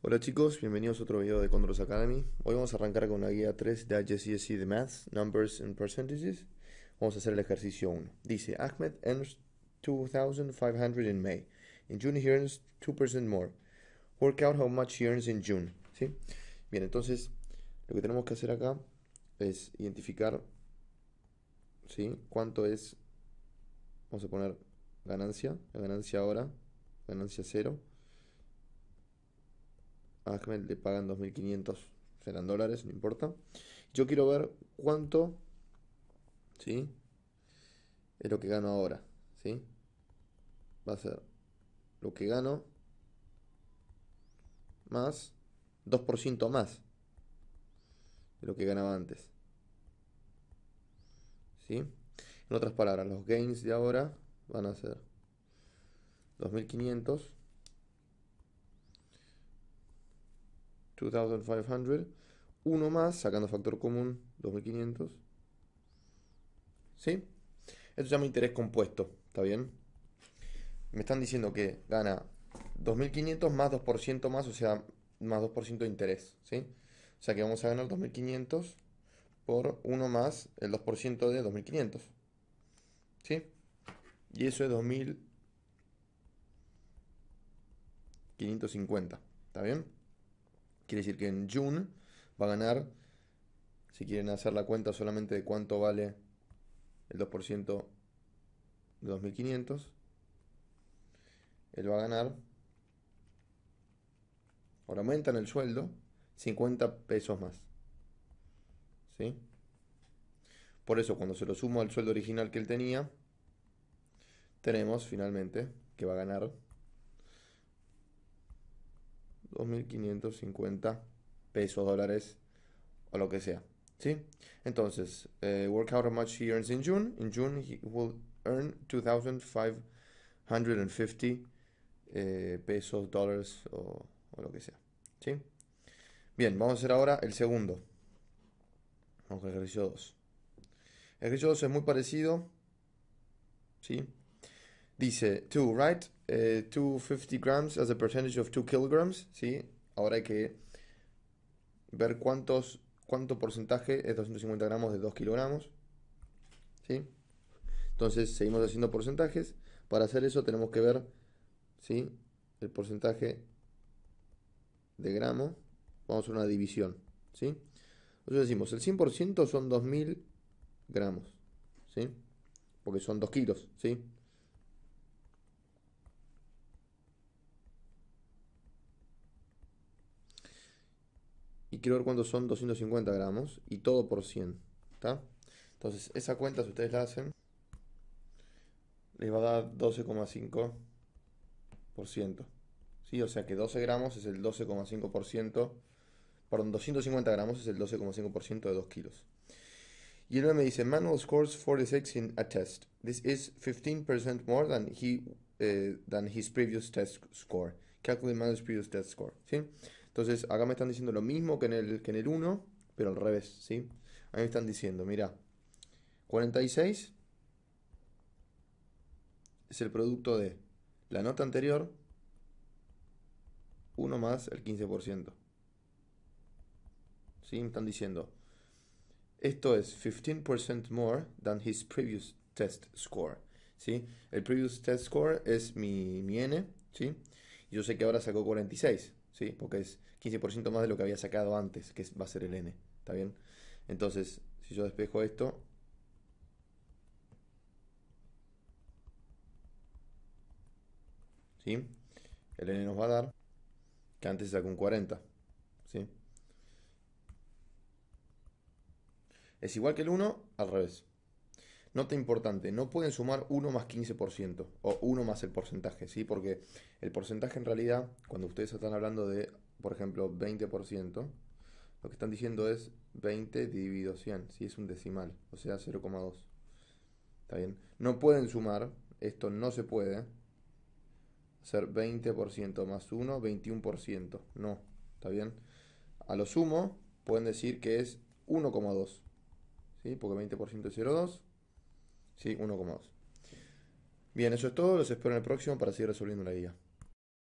Hola chicos, bienvenidos a otro video de Condros Academy. Hoy vamos a arrancar con una guía 3 de HCSC de Maths, Numbers and Percentages. Vamos a hacer el ejercicio 1. Dice, Ahmed earns 2,500 en May. In June he earns 2% more. Work out how much he earns in June. ¿Sí? Bien, entonces lo que tenemos que hacer acá es identificar ¿sí? cuánto es, vamos a poner ganancia, la ganancia ahora, ganancia 0 a le pagan 2.500, serán dólares, no importa. Yo quiero ver cuánto, ¿sí? Es lo que gano ahora, ¿sí? Va a ser lo que gano más 2% más de lo que ganaba antes. En otras palabras, los gains de ahora van a ser 2500 2500. Uno más, sacando factor común, 2500. ¿Sí? Esto se llama interés compuesto, ¿está bien? Me están diciendo que gana 2500 más 2% más, o sea, más 2% de interés, ¿sí? O sea que vamos a ganar 2500 por uno más el 2% de 2500. ¿Sí? Y eso es 2550, ¿está bien? Quiere decir que en June va a ganar, si quieren hacer la cuenta solamente de cuánto vale el 2% de 2500, él va a ganar, ahora aumentan el sueldo, 50 pesos más. ¿Sí? Por eso cuando se lo sumo al sueldo original que él tenía, tenemos finalmente que va a ganar 2.550 pesos, dólares o lo que sea. ¿Sí? Entonces, eh, work out how much he earns in June. In June he will earn 2,550 eh, pesos, dólares o, lo que sea. ¿Sí? Bien, vamos a hacer ahora el segundo. Vamos el ejercicio 2. El ejercicio 2 es muy parecido. ¿Sí? Dice, 2, right? 250 eh, grams as a percentage of 2 kilograms, ¿sí? Ahora hay que ver cuántos, cuánto porcentaje es 250 gramos de 2 kilogramos, ¿sí? Entonces seguimos haciendo porcentajes. Para hacer eso tenemos que ver, ¿sí? El porcentaje de gramo. Vamos a hacer una división, ¿sí? Entonces decimos, el 100% son 2000 gramos, ¿sí? Porque son 2 kilos, ¿sí? y quiero ver son 250 gramos y todo por 100. Entonces, esa cuenta, si ustedes la hacen, les va a dar 12,5%. ¿sí? O sea que 12 gramos es el 12,5%, perdón, 250 gramos es el 12,5% de 2 kilos. Y luego me dice, Manuel scores 46 in a test. This is 15% more than, he, eh, than his previous test score. Calculate Manuel's previous test score. Entonces, acá me están diciendo lo mismo que en el, que en el 1, pero al revés, ¿sí? Ahí me están diciendo, mira, 46 es el producto de la nota anterior, 1 más el 15%. ¿Sí? Me están diciendo, esto es 15% more than his previous test score. ¿Sí? El previous test score es mi, mi N, ¿sí? Yo sé que ahora sacó 46. ¿sí? Porque es 15% más de lo que había sacado antes, que va a ser el n, ¿está bien? Entonces, si yo despejo esto, ¿sí? El n nos va a dar que antes sacó un 40, ¿sí? Es igual que el 1, al revés. Nota importante, no pueden sumar 1 más 15% o 1 más el porcentaje, ¿sí? Porque el porcentaje en realidad, cuando ustedes están hablando de, por ejemplo, 20%, lo que están diciendo es 20 dividido 100, si Es un decimal, o sea, 0,2. ¿Está bien? No pueden sumar, esto no se puede, hacer 20% más 1, 21%, no, ¿está bien? A lo sumo, pueden decir que es 1,2, ¿sí? Porque 20% es 0,2. ¿sí? 1,2. Bien, eso es todo. Los espero en el próximo para seguir resolviendo la guía.